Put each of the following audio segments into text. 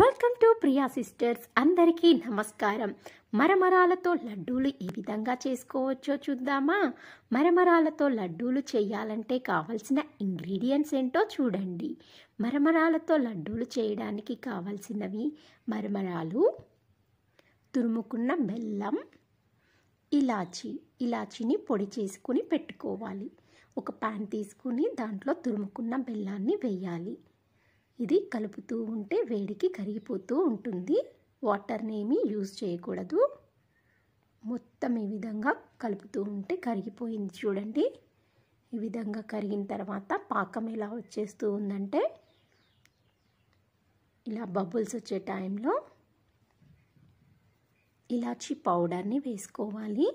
welcome to Priya sisters అందరికీ నమస్కారం మరమరాలతో లడ్డూలు ఏ విధంగా చేసుకోవచ్చో చూద్దామా మరమరాలతో లడ్డూలు చేయాలంటే కావలసిన ఇంగ్రీడియంట్స్ ఏంటో చూడండి మరమరాలతో లడ్డూలు చేయడానికి కావలసినవి మరమరాలు తురుముకున్న బెల్లం ఇలాచి ఇలాచిని పొడి చేసుకుని పెట్టుకోవాలి ఒక ప్యాన్ తీసుకుని దాంట్లో తురుముకున్న బెల్లాన్ని వేయాలి ఇది కలుపుతూ ఉంటే వేడికి కరిగిపోతూ ఉంటుంది వాటర్ని ఏమీ యూజ్ చేయకూడదు మొత్తం ఈ విధంగా కలుపుతూ ఉంటే కరిగిపోయింది చూడండి ఈ విధంగా కరిగిన తర్వాత పాకం ఎలా వచ్చేస్తూ ఉందంటే ఇలా బబుల్స్ వచ్చే టైంలో ఇలాచి పౌడర్ని వేసుకోవాలి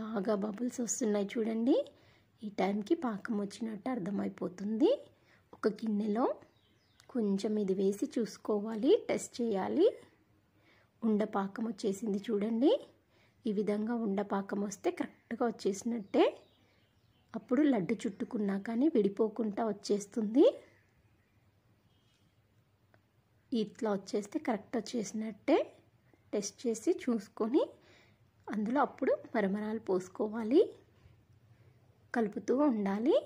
బాగా బబుల్స్ వస్తున్నాయి చూడండి ఈ టైంకి పాకం వచ్చినట్టు అర్థమైపోతుంది ఒక గిన్నెలో కొంచెం ఇది వేసి చూసుకోవాలి టెస్ట్ చేయాలి ఉండపాకం వచ్చేసింది చూడండి ఈ విధంగా ఉండపాకం వస్తే కరెక్ట్గా వచ్చేసినట్టే అప్పుడు లడ్డు చుట్టుకున్నా కానీ విడిపోకుండా వచ్చేస్తుంది ఇట్లా వచ్చేస్తే కరెక్ట్ వచ్చేసినట్టే టెస్ట్ చేసి చూసుకొని అందులో అప్పుడు మరమరాలు పోసుకోవాలి కలుపుతూ ఉండాలి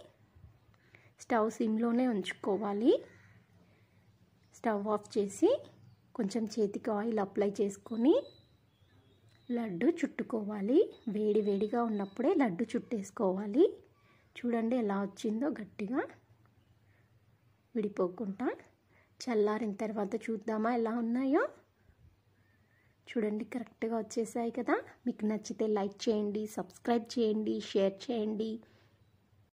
స్టవ్ సిమ్లోనే ఉంచుకోవాలి స్టవ్ ఆఫ్ చేసి కొంచెం చేతికి ఆయిల్ అప్లై చేసుకొని లడ్డు చుట్టుకోవాలి వేడి వేడిగా ఉన్నప్పుడే లడ్డు చుట్టేసుకోవాలి చూడండి ఎలా వచ్చిందో గట్టిగా విడిపోకుండా చల్లారిన తర్వాత చూద్దామా ఎలా ఉన్నాయో చూడండి కరెక్ట్గా వచ్చేసాయి కదా మీకు నచ్చితే లైక్ చేయండి సబ్స్క్రైబ్ చేయండి షేర్ చేయండి